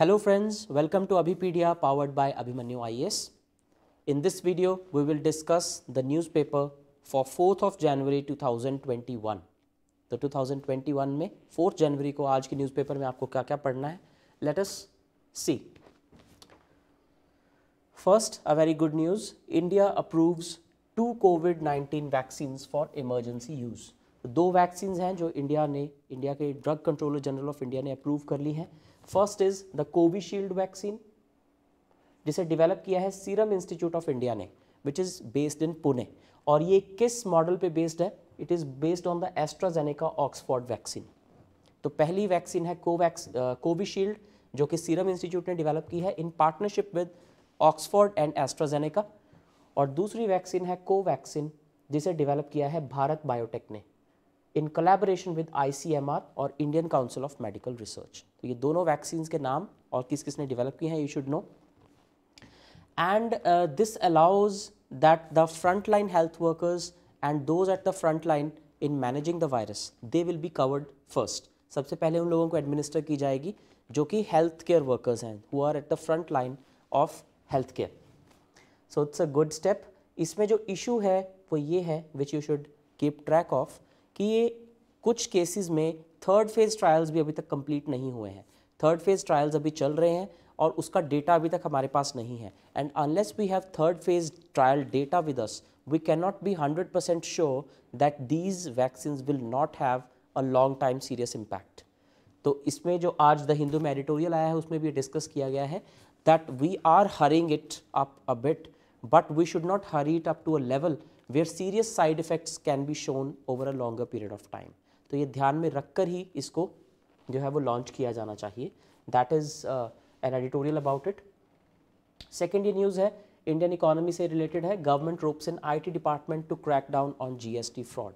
Hello Hello friends, welcome to Abhipedia powered by Abhimanyu IS. In this video, we will discuss the newspaper for 4th of January 2021. तो 2021 में fourth जनवरी को आज के newspaper में आपको क्या क्या पढ़ना है let us see first a very good news India approves two Covid 19 vaccine for emergency use दो वैक्सीन्स हैं जो इंडिया ने इंडिया के drug controller general of India ने अप्रूव कर ली हैं first is the Covishield vaccine जिसे डेवलप किया है सीरम इंस्टीट्यूट ऑफ इंडिया ने which is based in Pune और ये किस मॉडल पे बेस्ड है it is based on the AstraZeneca Oxford vaccine तो पहली वैक्सीन है कोवैक्स कोविशील्ड uh, जो कि सीरम इंस्टीट्यूट ने डेवलप की है in partnership with Oxford and AstraZeneca और दूसरी वैक्सीन है कोवैक्सिन जिसे डेवलप किया है भारत बायोटेक ने इन कोलेबोरेशन विद आई और Indian Council of Medical Research तो ये दोनों वैक्सीन के नाम और किस किसने डिवेलप किए हैं you should know and this allows that the front line health workers and those at the front line in managing the virus they will be covered first सबसे पहले उन लोगों को एडमिनिस्टर की जाएगी जो कि हेल्थ केयर वर्कर्स हैं who are at the front line of health care so it's a good step इसमें जो इशू है वो ये है which you should keep track of कि ये कुछ केसेस में थर्ड फेज़ ट्रायल्स भी अभी तक कंप्लीट नहीं हुए हैं थर्ड फेज़ ट्रायल्स अभी चल रहे हैं और उसका डेटा अभी तक हमारे पास नहीं है and unless we have third phase trial data with us we can not be hundred percent sure that these vaccine will not have a long time serious impact तो इसमें जो आज द हिंदू में एडिटोरियल आया है उसमें भी डिस्कस किया गया है that we are hurrying it up a bit but we should not hurry it up to a level where serious side effects can be shown over a longer period of time तो ये ध्यान में रख कर ही इसको जो है वो लॉन्च किया जाना चाहिए that is an editorial about it second ये न्यूज़ है इंडियन इकोनॉमी से रिलेटेड है गवर्नमेंट रोप्स आई IT department to crack down on GST fraud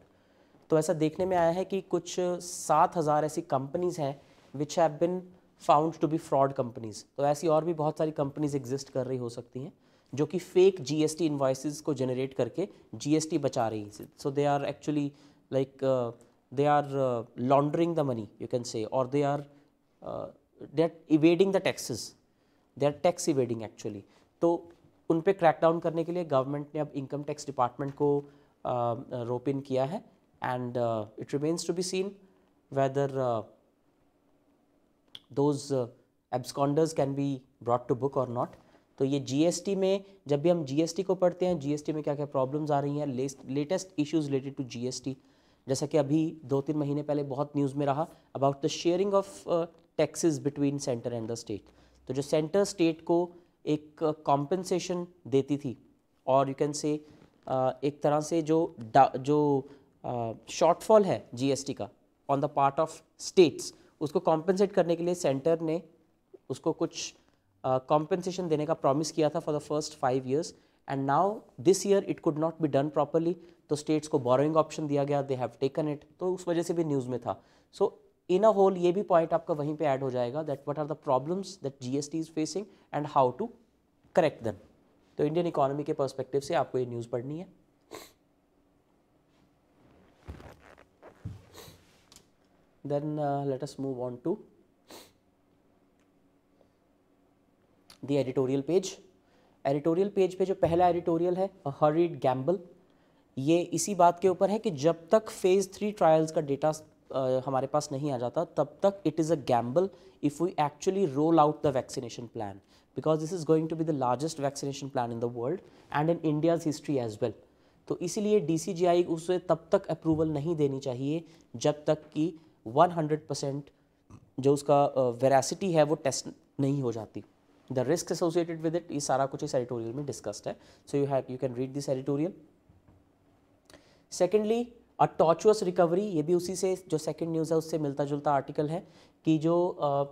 तो ऐसा देखने में आया है कि कुछ सात हज़ार ऐसी कंपनीज़ हैं which have been found to be fraud companies तो ऐसी और भी बहुत सारी कंपनीज़ एग्जिस्ट कर रही हो सकती हैं जो कि fake G S T invoices को जनरेट करके जी एस टी बचा रही है so they are actually like they are laundering the money you can say और they are they are evading the taxes they are tax evading actually तो उन पर crackdown करने के लिए गवर्नमेंट ने अब इनकम टैक्स डिपार्टमेंट को रोप uh, इन uh, किया है and it remains to be seen whether those absconders can be brought to book or not तो ये जीएसटी में जब भी हम जीएसटी को पढ़ते हैं जीएसटी में क्या क्या प्रॉब्लम्स आ रही हैं latest issues related to GST जैसा कि अभी दो तीन महीने पहले बहुत न्यूज़ में रहा about the sharing of taxes between centre and the state तो जो सेंटर स्टेट को एक कॉम्पनसेशन uh, देती थी और यू कैन से एक तरह से जो जो शॉर्टफॉल uh, है जीएसटी का on the part of states उसको कॉम्पनसेट करने के लिए सेंटर ने उसको कुछ कॉम्पेंसेशन देने का प्रॉमिस किया था for the first five years and now this year it could not be done properly तो स्टेट्स को बोरोइंग ऑप्शन दिया गया दे हैव टेकन इट तो उस वजह से भी न्यूज़ में था सो इन अ होल ये भी पॉइंट आपका वहीं पे ऐड हो जाएगा that what are the problems that GST is facing and how to correct them तो इंडियन इकोनॉमी के पर्सपेक्टिव से आपको ये न्यूज़ पढ़नी है then uh, let us move on to the editorial page editorial page पे जो पहला एडिटोरियल है हरिड गैम्बल ये इसी बात के ऊपर है कि जब तक फेज़ थ्री ट्रायल्स का डेटा हमारे पास नहीं आ जाता तब तक it is a gamble if we actually roll out the vaccination plan because this is going to be the largest vaccination plan in the world and in India's history as well तो इसीलिए D C जी आई उसे तब तक approval नहीं देनी चाहिए जब तक कि 100 परसेंट जो उसका वेरासिटी है वो टेस्ट नहीं हो जाती the risk associated with it ये सारा कुछ इस एडिटोरियल में डिस्कस्ड है so you have you can read this editorial secondly a tortuous recovery ये भी उसी से जो सेकेंड न्यूज़ है उससे मिलता जुलता आर्टिकल है कि जो uh,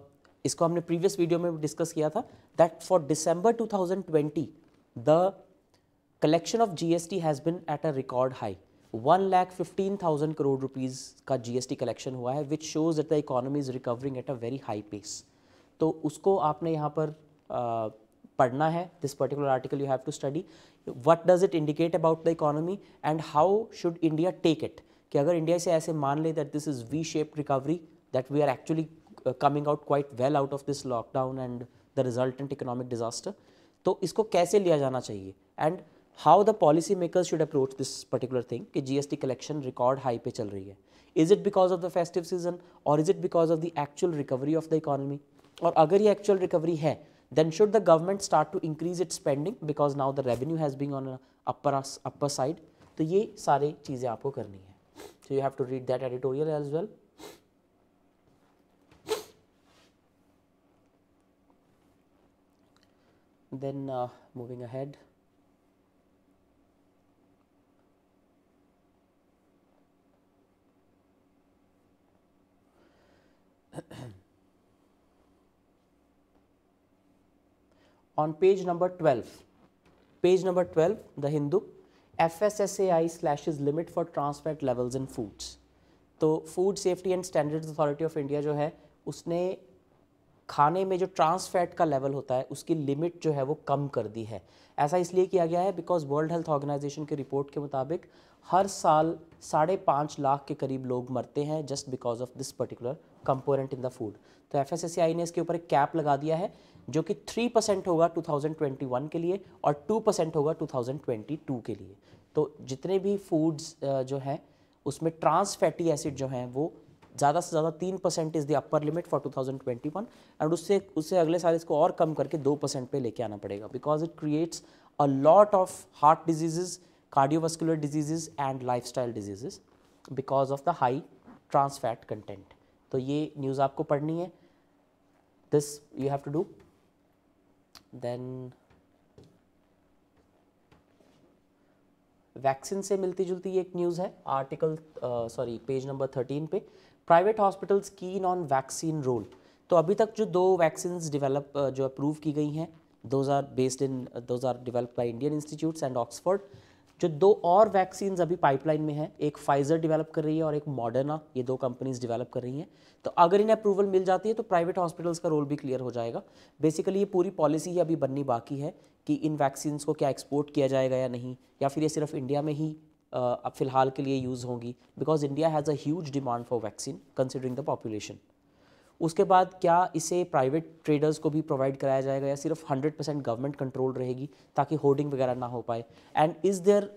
इसको हमने प्रीवियस वीडियो में डिस्कस किया था that for December two thousand twenty the collection of G S T has been at a record high one lakh fifteen thousand crore rupees का जी एस टी कलेक्शन हुआ है which shows that the economy is recovering at a very high pace तो उसको आपने यहाँ पर Uh, padhna hai this particular article you have to study what does it indicate about the economy and how should india take it ki agar india se aise maan le that this is v shaped recovery that we are actually uh, coming out quite well out of this lockdown and the resultant economic disaster to isko kaise liya jana chahiye and how the policymakers should approach this particular thing ki gst collection record high pe chal rahi hai is it because of the festive season or is it because of the actual recovery of the economy और अगर ये actual recovery है then should the government start to increase its spending because now the revenue has been on a upper upper side तो ये सारे चीज़ें आपको करनी है So you have to read that editorial as well. then uh, moving ahead on page number 12 page number 12 the hindu fssai slashes limit for trans fat levels in foods तो Food Safety and Standards Authority of India जो है उसने खाने में जो trans fat का level होता है उसकी लिमिट जो है वो कम कर दी है ऐसा इसलिए किया गया है बिकॉज वर्ल्ड हेल्थ ऑर्गेनाइजेशन की रिपोर्ट के मुताबिक हर साल साढ़े पाँच लाख के करीब लोग मरते हैं just because of this particular component in the food तो एफ ने इसके ऊपर एक कैप लगा दिया है जो कि थ्री परसेंट होगा टू थाउजेंड ट्वेंटी वन के लिए और टू परसेंट होगा टू थाउजेंड ट्वेंटी टू के लिए तो जितने भी फूड्स जो हैं उसमें ट्रांस फैटी एसिड जो हैं वो ज़्यादा से ज़्यादा तीन percent is the upper limit for two thousand twenty one and उससे उससे अगले साल इसको और कम करके दो परसेंट पर लेके आना पड़ेगा because it creates a lot of heart diseases cardiovascular diseases and lifestyle diseases because of the high trans fat content तो ये न्यूज़ आपको पढ़नी है this you have to do then vaccine से मिलती जुलती एक न्यूज़ है article sorry page number thirteen पे प्राइवेट हॉस्पिटल्स की ऑन वैक्सीन रोल तो अभी तक जो दो वैक्सीन डिवेलप uh, जो अप्रूव की गई हैं those are based in those are develop by Indian institute and Oxford जो दो और वैक्सीन अभी पाइपलाइन में है एक फाइजर डेवलप कर रही है और एक मॉडर्ना ये दो कंपनीज डेवलप कर रही हैं तो अगर इन्हें अप्रूवल मिल जाती है तो प्राइवेट हॉस्पिटल्स का रोल भी क्लियर हो जाएगा बेसिकली ये पूरी पॉलिसी ही अभी बननी बाकी है कि इन वैक्सीन को क्या एक्सपोर्ट किया जाएगा या नहीं या फिर ये सिर्फ इंडिया में ही अब फ़िलहाल के लिए यूज़ होंगी because India has a huge demand for vaccine considering the population उसके बाद क्या इसे प्राइवेट ट्रेडर्स को भी प्रोवाइड कराया जाएगा या सिर्फ 100 परसेंट गवर्नमेंट कंट्रोल रहेगी ताकि होर्डिंग वगैरह ना हो पाए and is there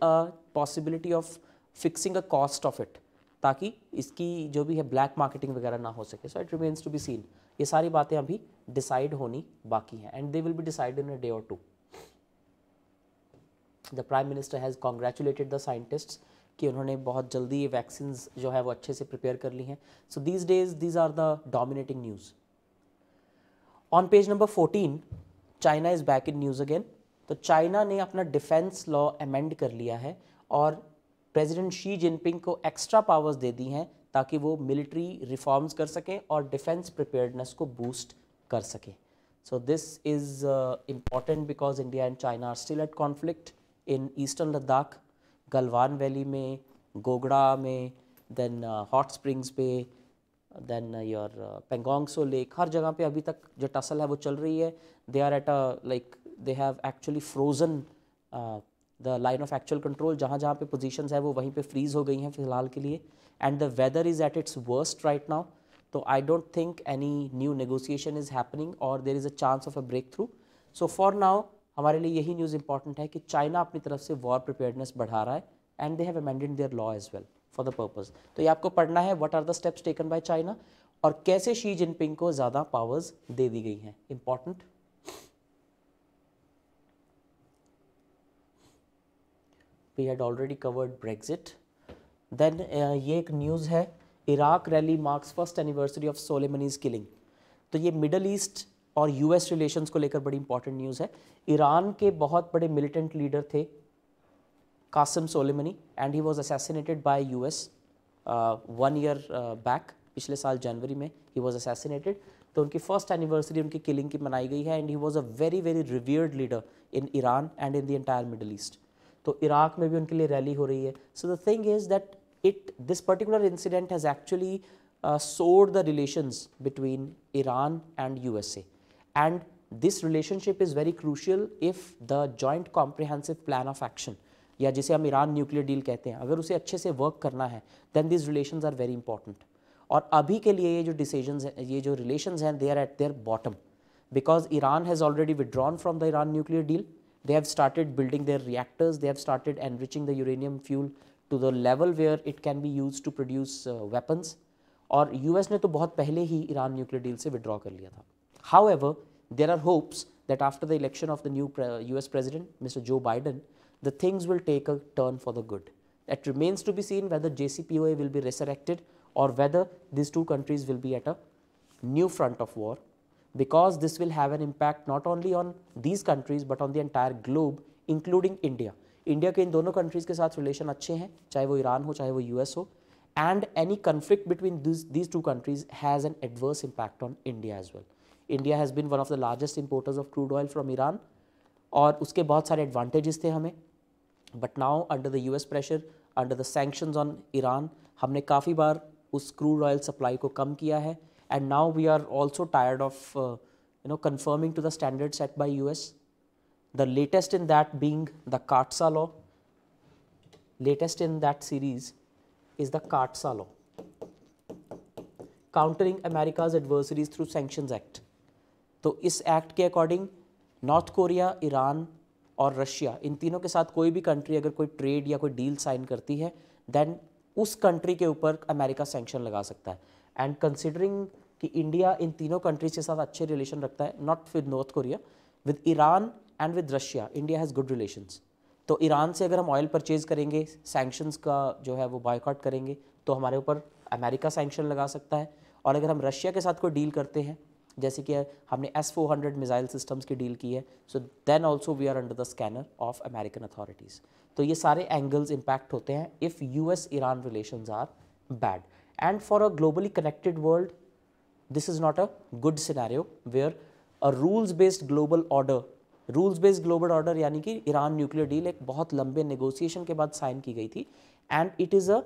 possibility of fixing a cost of it ताकि इसकी जो भी है ब्लैक मार्केटिंग वगैरह ना हो सके so it remains to be seen ये सारी बातें अभी डिसाइड होनी बाकी हैं and they will be decide in a day और to the prime minister has congratulated the scientists कि उन्होंने बहुत जल्दी ये वैक्सीन जो है वो अच्छे से प्रिपेयर कर ली हैं so these days these are the dominating news on page number fourteen China is back in news again तो चाइना ने अपना डिफेंस लॉ अमेंड कर लिया है और प्रेसिडेंट शी जिनपिंग को एक्स्ट्रा पावर्स दे दी हैं ताकि वो मिलिट्री रिफॉर्म्स कर सकें और डिफेंस प्रिपेयर्डनेस को बूस्ट कर सकें so this is important because India and China are still at conflict in eastern Ladakh Galwan valley में गोगड़ा में देन हॉट स्प्रिंग्स पे देन योर पेंगोंगसो लेक हर जगह पे अभी तक जो टसल है वो चल रही है they are at a like they have actually frozen the line of actual control जहाँ जहाँ पे पोजीशंस है वो वहीं पे फ्रीज हो गई हैं फिलहाल के लिए and the weather is at its worst right now तो I don't think any new negotiation is happening और there is a chance of a breakthrough so for now हमारे लिए यही न्यूज़ इंपॉर्टेंट है कि चाइना अपनी तरफ से वॉर प्रिपेयरनेस बढ़ा रहा है and they have amended there law as well for the purpose तो ये आपको पढ़ना है what are the steps taken by China और कैसे शी जिनपिंग को ज़्यादा पावर्स दे दी गई हैं important we had already covered Brexit then ये एक न्यूज़ है Iraq rally marks first anniversary of Soleimani's killing तो ये मिडल ईस्ट और यूएस रिलेशंस को लेकर बड़ी इंपॉर्टेंट न्यूज़ है ईरान के बहुत बड़े मिलिटेंट लीडर थे Qasem Soleimani and he was assassinated by US one year back पिछले साल जनवरी में ही वॉज असेसिनेटेड तो उनकी फर्स्ट एनिवर्सरी उनकी किलिंग की मनाई गई है and he was a very very revered leader in Iran and in the entire Middle East तो इराक में भी उनके लिए रैली हो रही है so the thing is that this particular incident has actually actually the uh, soared between Iran and U S A and this relationship is very crucial if the joint comprehensive plan of action या जिसे हम Iran nuclear deal कहते हैं अगर उसे अच्छे से work करना है then this relation are very important और अभी के लिए ये जो डिसीजन हैं ये जो रिलेशन हैं they are at their bottom because Iran has already withdrawn from the Iran nuclear deal they have started building their reactors they have started enriching the uranium fuel to the level where it can be use to produce weapons और US ने तो बहुत पहले ही Iran nuclear deal से withdraw कर लिया था However, there are hopes that after the election of the new US president, Mr. Joe Biden, the things will take a turn for the good. It remains to be seen whether JCPOA will be resurrected or whether these two countries will be at a new front of war because this will have an impact not only on these countries but on the entire globe including India. India के इन दोनों countries' के साथ relation अच्छे हैं चाहे वो Iran हो चाहे and any conflict between these, these two countries has an adverse impact on India as well. India has been one of the largest importers of crude oil from Iran और उसके बहुत सारे एडवांटेजेस थे हमें but now under the US pressure under the sanctions on Iran हमने काफ़ी बार उस crude oil supply को कम किया है and now we are also tired of you know conforming to the standard set by U S the latest in that being the CAATSA law latest in that series is the CARTSA law, Countering America's Adversaries Through Sanctions Act. तो इस act के according North Korea Iran और Russia इन तीनों के साथ कोई भी कंट्री अगर कोई ट्रेड या कोई डील साइन करती है देन उस कंट्री के ऊपर अमेरिका सेंक्शन लगा सकता है एंड कंसिडरिंग कि इंडिया इन तीनों कंट्रीज के साथ अच्छे रिलेशन रखता है not with North Korea with Iran and with Russia India has good relations तो ईरान से अगर हम ऑयल परचेज़ करेंगे सैंक्शंस का जो है वो बॉयकॉट करेंगे तो हमारे ऊपर अमेरिका सैंक्शन लगा सकता है और अगर हम रशिया के साथ कोई डील करते हैं जैसे कि हमने S four hundred missile systems की डील की है so then also we are under the scanner of American authorities तो ये सारे एंगल्स इम्पैक्ट होते हैं if U S Iran relation are bad and for a globally connected world this is not a good scenario where a rules based global order rules based global order यानी कि Iran nuclear deal एक बहुत लंबे negotiation के बाद sign की गई थी and it is a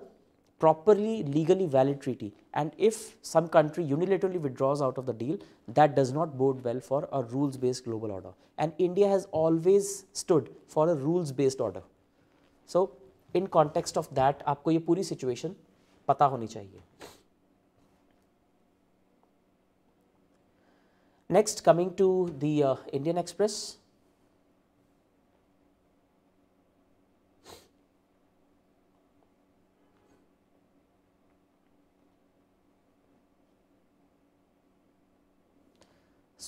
properly legally valid treaty and if some country unilaterally withdraws out of the deal that does not bode well for a rules based global order and India has always stood for a rules based order. So in context of that आपको ये पूरी situation पता होनी चाहिए. Next coming to the uh, Indian Express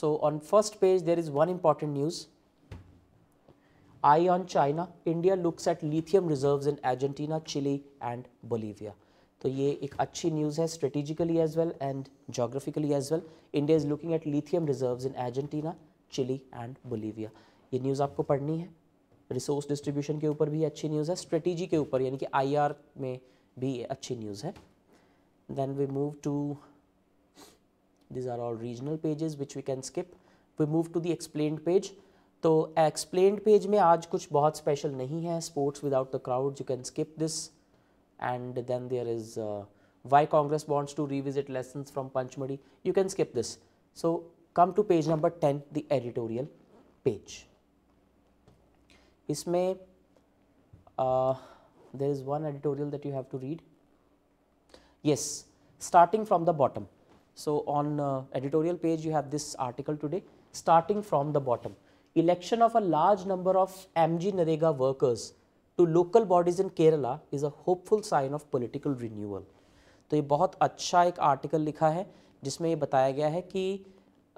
So, on first page there is one important news. Eye on China, India looks at lithium reserves in Argentina, Chile and Bolivia. तो ये एक अच्छी न्यूज़ है strategically as well and geographically as well India is looking at lithium reserves in Argentina Chile and Bolivia ये news आपको पढ़नी है resource distribution के ऊपर भी अच्छी न्यूज़ है स्ट्रेटेजी के ऊपर यानी कि आईआर में भी अच्छी न्यूज़ है then we move to These are all regional pages which we can skip. We move to the explained page. तो एक्सप्लेन पेज में आज कुछ बहुत स्पेशल नहीं है sports without the crowd you can skip this and then there is why Congress wants to revisit lesson from Pachmarhi you can skip this so come to page number ten the editorial page इसमें there is one editorial that you have to read yes starting from the bottom So on uh, editorial page you have this article today starting from the bottom. Election of a large number of MG Narega workers to local bodies in Kerala is a hopeful sign of political renewal. तो ये बहुत अच्छा एक article लिखा है जिसमें ये बताया गया है कि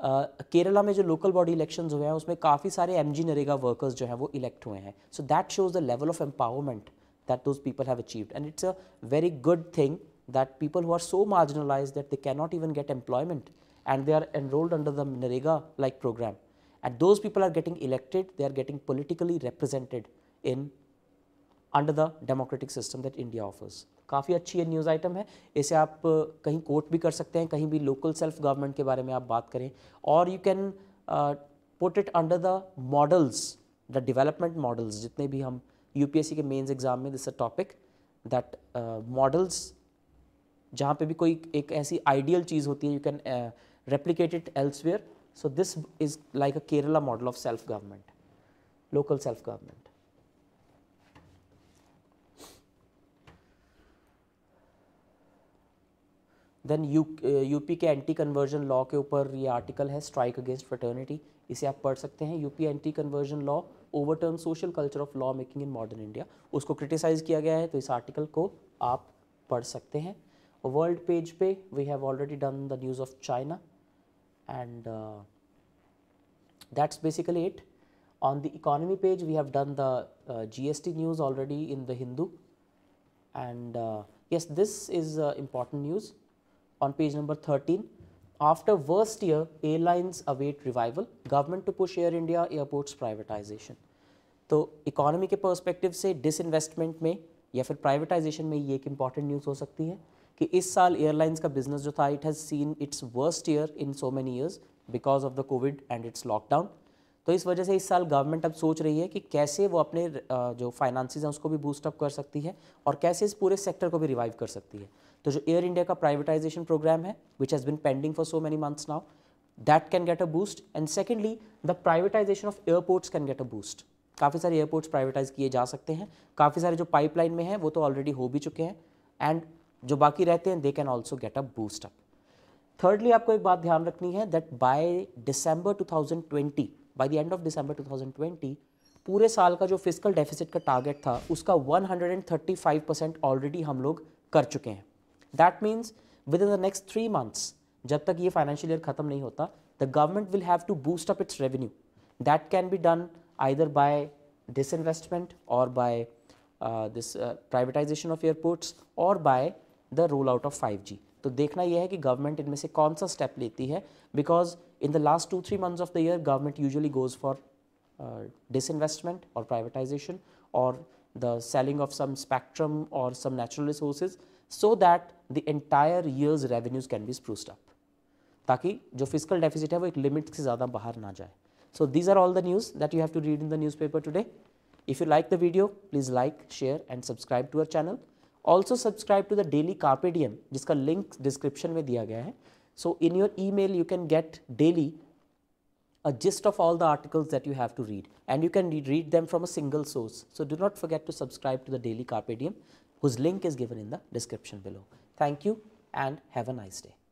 आ, केरला में जो लोकल बॉडी इलेक्शन हुए हैं उसमें काफ़ी सारे एम जी नरेगा वर्कर्स जो हैं वो इलेक्ट हुए हैं so that shows the level of empowerment that those people have achieved and it's a very good thing that people who are so marginalized that they cannot even get employment and they are enrolled under the Narega like program. And those people are getting elected, they are getting politically represented in under the democratic system that India offers. काफ़ी अच्छी ये news item है इसे आप कहीं coat भी कर सकते हैं कहीं भी लोकल सेल्फ गवर्नमेंट के बारे में आप बात करें और you can put it under the models the development models जितने भी हम यूपीएससी के मेंस एग्जाम में this a topic that models जहाँ पे भी कोई एक ऐसी आइडियल चीज़ होती है you can replicate it elsewhere so this is like a Kerala model of self government local self government then you UP के एंटी कन्वर्जन लॉ के ऊपर ये आर्टिकल है स्ट्राइक अगेंस्ट फटर्निटी इसे आप पढ़ सकते हैं UP anti conversion law overturn social culture of law making in modern India उसको क्रिटिसाइज किया गया है तो इस आर्टिकल को आप पढ़ सकते हैं world page pay we have already done the news of China and uh, that's basically it. On the economy page we have done the uh, GST news already in the Hindu and uh, yes this is uh, important news on page number 13. After worst year airlines await revival government to push Air India airports privatization. तो economy के perspective से disinvestment में या फिर privatisation में ये एक important news हो सकती है कि इस साल एयरलाइंस का बिजनेस जो था it has seen its worst year in so many years because of the COVID and its lockdown तो इस वजह से इस साल गवर्नमेंट अब सोच रही है कि कैसे वो अपने जो फाइनेंसिस हैं उसको भी बूस्टअप कर सकती है और कैसे इस पूरे सेक्टर को भी रिवाइव कर सकती है तो जो एयर इंडिया का प्राइवेटाइजेशन प्रोग्राम है which has been pending for so many months now that can get a boost and secondly the privatisation of airports can get a boost काफ़ी सारे एयरपोर्ट्स प्राइवेटाइज किए जा सकते हैं काफ़ी सारे जो पाइपलाइन में हैं वो तो ऑलरेडी हो भी चुके हैं एंड जो बाकी रहते हैं they can also get a boost up thirdly आपको एक बात ध्यान रखनी है that by thousand 2020 by the end of thousand 2020 पूरे साल का जो फिजिकल डेफिसिट का टारगेट था उसका 135 परसेंट ऑलरेडी हम लोग कर चुके हैं that means within the next three months जब तक ये फाइनेंशियल ईयर खत्म नहीं होता the government will have to boost up its revenue that can be done either by disinvestment और by this privatisation of airports और by the roll out of 5G तो देखना यह है कि गवर्नमेंट इनमें से कौन सा स्टेप लेती है because in the last two three months of the year government usually goes for disinvestment or privatization or the selling of some spectrum or some natural resources so that the entire year's revenues can be spruced up ताकि जो physical deficit है वो एक limit से ज़्यादा बाहर ना जाए so these are all the news that you have to read in the newspaper today if you like the video please like share and subscribe to our channel also subscribe to the daily Carpe Diem जिसका link description में दिया गया है so in your email you can get daily a gist of all the articles that you have to read and you can read them from a single source so do not forget to subscribe to the daily Carpe Diem whose link is given in the description below thank you and have a nice day